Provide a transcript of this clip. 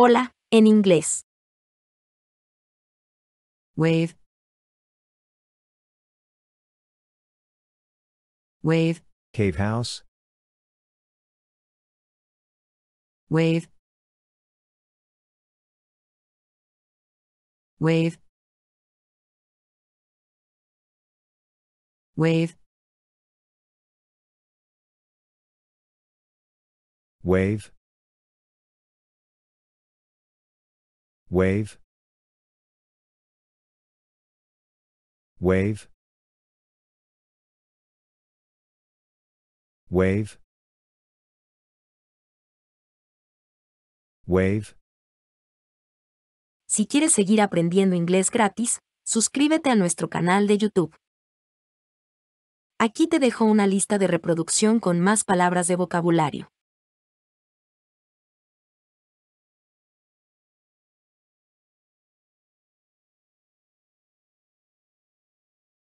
Hola, en inglés. Wave. Wave. Cave house. Wave. Wave. Wave. Wave. Wave. Wave. Wave. Wave. Si quieres seguir aprendiendo inglés gratis, suscríbete a nuestro canal de YouTube. Aquí te dejo una lista de reproducción con más palabras de vocabulario.